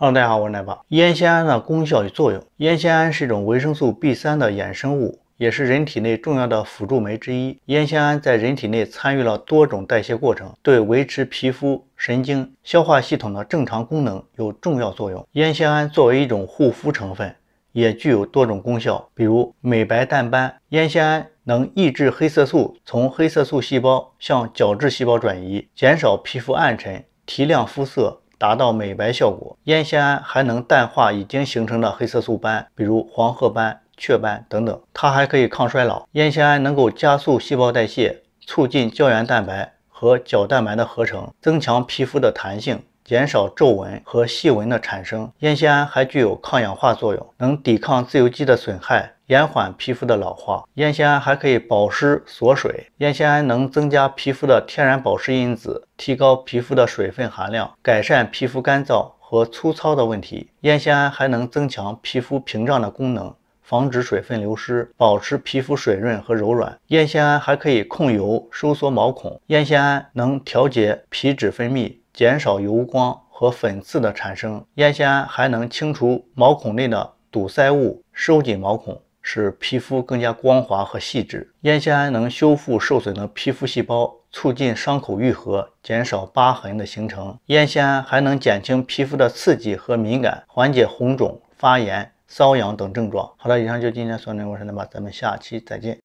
大家好，我是奶爸。烟酰胺的功效与作用。烟酰胺是一种维生素 B 三的衍生物，也是人体内重要的辅助酶之一。烟酰胺在人体内参与了多种代谢过程，对维持皮肤、神经、消化系统的正常功能有重要作用。烟酰胺作为一种护肤成分，也具有多种功效，比如美白淡斑。烟酰胺能抑制黑色素从黑色素细胞向角质细胞转移，减少皮肤暗沉，提亮肤色。达到美白效果，烟酰胺还能淡化已经形成的黑色素斑，比如黄褐斑、雀斑等等。它还可以抗衰老，烟酰胺能够加速细胞代谢，促进胶原蛋白和角蛋白的合成，增强皮肤的弹性，减少皱纹和细纹的产生。烟酰胺还具有抗氧化作用，能抵抗自由基的损害。延缓皮肤的老化，烟酰胺还可以保湿锁水。烟酰胺能增加皮肤的天然保湿因子，提高皮肤的水分含量，改善皮肤干燥和粗糙的问题。烟酰胺还能增强皮肤屏障的功能，防止水分流失，保持皮肤水润和柔软。烟酰胺还可以控油、收缩毛孔。烟酰胺能调节皮脂分泌，减少油光和粉刺的产生。烟酰胺还能清除毛孔内的堵塞物，收紧毛孔。使皮肤更加光滑和细致。烟酰胺能修复受损的皮肤细胞，促进伤口愈合，减少疤痕的形成。烟酰胺还能减轻皮肤的刺激和敏感，缓解红肿、发炎、瘙痒等症状。好了，以上就今天所有内容，我是那么，咱们下期再见。